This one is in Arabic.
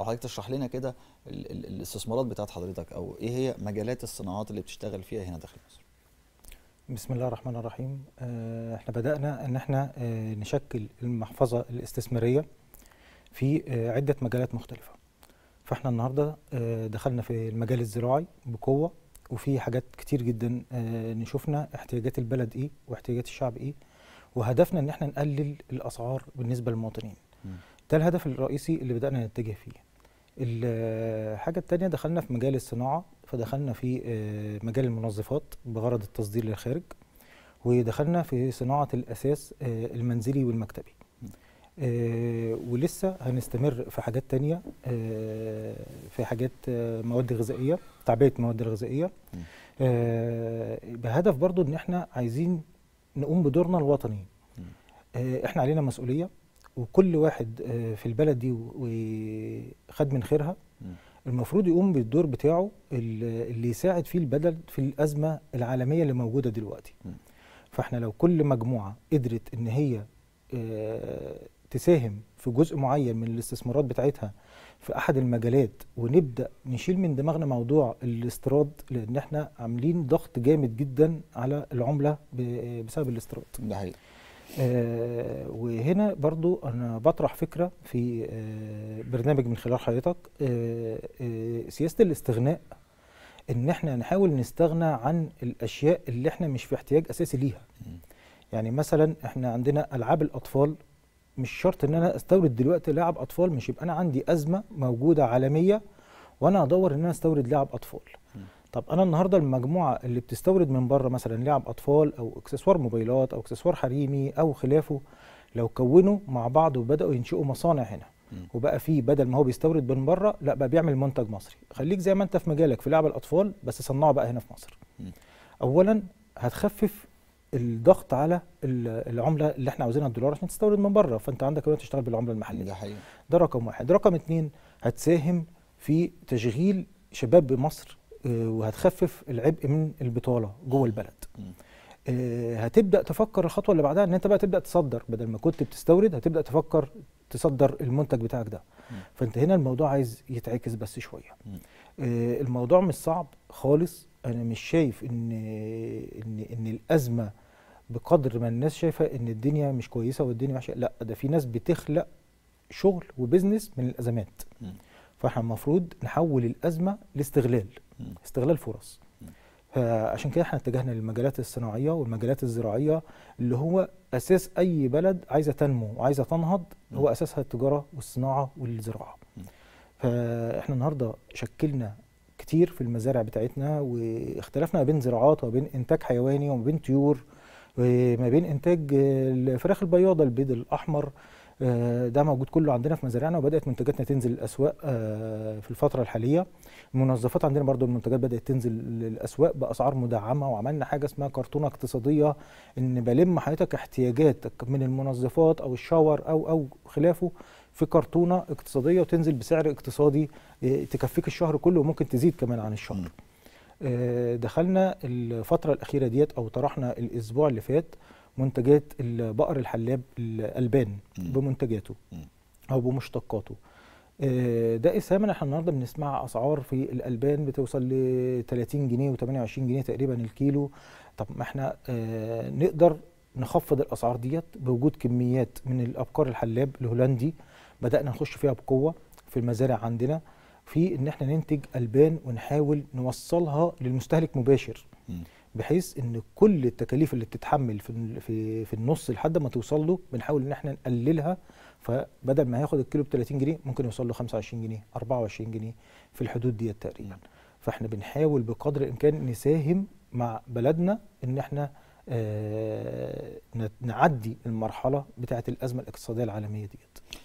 او حضرتك تشرح لنا كده الاستثمارات بتاعت حضرتك او ايه هي مجالات الصناعات اللي بتشتغل فيها هنا داخل مصر بسم الله الرحمن الرحيم آه، احنا بدأنا ان احنا آه، نشكل المحفظة الاستثمارية في آه، عدة مجالات مختلفة فاحنا النهاردة دخلنا في المجال الزراعي بقوة وفي حاجات كتير جدا نشوفنا احتياجات البلد ايه واحتياجات الشعب ايه وهدفنا ان احنا نقلل الاسعار بالنسبة للمواطنين ده الهدف الرئيسي اللي بدأنا نتجه فيه الحاجة التانية دخلنا في مجال الصناعة فدخلنا في آه، مجال المنظفات بغرض التصدير للخارج ودخلنا في صناعة الأساس آه، المنزلي والمكتبي آه، ولسه هنستمر في حاجات تانية في حاجات مواد غذائية تعبئة مواد غذائية بهدف برضو ان احنا عايزين نقوم بدورنا الوطني احنا علينا مسؤولية وكل واحد آه، في البلد دي وخد من خيرها المفروض يقوم بالدور بتاعه اللي يساعد فيه البلد في الازمه العالميه اللي موجوده دلوقتي فاحنا لو كل مجموعه قدرت ان هي آه، تساهم في جزء معين من الاستثمارات بتاعتها في احد المجالات ونبدا نشيل من دماغنا موضوع الاستيراد لان احنا عاملين ضغط جامد جدا على العمله بسبب الاستيراد ده حقيقي آه، وهنا برضو أنا بطرح فكرة في آه، برنامج من خلال حضرتك آه، سياسة الاستغناء إن احنا نحاول نستغنى عن الأشياء اللي احنا مش في احتياج أساسي ليها يعني مثلا احنا عندنا ألعاب الأطفال مش شرط ان انا استورد دلوقتي لاعب اطفال مش يبقى انا عندي ازمه موجوده عالميه وانا ادور ان انا استورد لعب اطفال طب انا النهارده المجموعه اللي بتستورد من بره مثلا لعب اطفال او اكسسوار موبايلات او اكسسوار حريمي او خلافه لو كونوا مع بعض وبداوا ينشئوا مصانع هنا وبقى فيه بدل ما هو بيستورد من بره لا بقى بيعمل منتج مصري خليك زي ما انت في مجالك في لعب الاطفال بس صنعه بقى هنا في مصر اولا هتخفف الضغط على العمله اللي احنا عاوزينها الدولار عشان تستورد من بره فانت عندك وقت تشتغل بالعمله المحليه ده حقيقي ده رقم واحد رقم اتنين هتساهم في تشغيل شباب مصر آه، وهتخفف العبء من البطاله جوه البلد آه، هتبدا تفكر الخطوه اللي بعدها ان انت بقى تبدا تصدر بدل ما كنت بتستورد هتبدا تفكر تصدر المنتج بتاعك ده فانت هنا الموضوع عايز يتعكس بس شويه آه، الموضوع مش صعب خالص انا مش شايف ان ان ان الازمه بقدر ما الناس شايفه ان الدنيا مش كويسه والدنيا وحشه لا ده في ناس بتخلق شغل وبزنس من الازمات فاحنا المفروض نحول الازمه لاستغلال استغلال فرص فعشان كده احنا اتجهنا للمجالات الصناعيه والمجالات الزراعيه اللي هو اساس اي بلد عايزه تنمو وعايزه تنهض هو اساسها التجاره والصناعه والزراعه فاحنا النهارده شكلنا كتير في المزارع بتاعتنا واختلفنا بين زراعات وبين انتاج حيواني وما بين طيور وما بين انتاج الفراخ البياضه البيض الاحمر آه، ده موجود كله عندنا في مزارعنا وبدات منتجاتنا تنزل الاسواق آه، في الفتره الحاليه المنظفات عندنا برضو المنتجات بدات تنزل للاسواق باسعار مدعمه وعملنا حاجه اسمها كرتونه اقتصاديه ان بلم حضرتك احتياجاتك من المنظفات او الشاور او او خلافه في كرتونه اقتصاديه وتنزل بسعر اقتصادي آه، تكفيك الشهر كله وممكن تزيد كمان عن الشهر آه، دخلنا الفترة الأخيرة ديت أو طرحنا الأسبوع اللي فات منتجات البقر الحلاب الألبان بمنتجاته أو بمشتقاته آه، ده اسهاما احنا النهارده بنسمع اسعار في الالبان بتوصل ل 30 جنيه و28 جنيه تقريبا الكيلو طب ما احنا آه، نقدر نخفض الاسعار ديت بوجود كميات من الابقار الحلاب الهولندي بدانا نخش فيها بقوه في المزارع عندنا في ان احنا ننتج البان ونحاول نوصلها للمستهلك مباشر بحيث ان كل التكاليف اللي بتتحمل في في في النص لحد ما توصل له بنحاول ان احنا نقللها فبدل ما هياخد الكيلو ب 30 جنيه ممكن يوصل له 25 جنيه 24 جنيه في الحدود ديت تقريبا فاحنا بنحاول بقدر الامكان نساهم مع بلدنا ان احنا آه، نعدي المرحله بتاعه الازمه الاقتصاديه العالميه ديت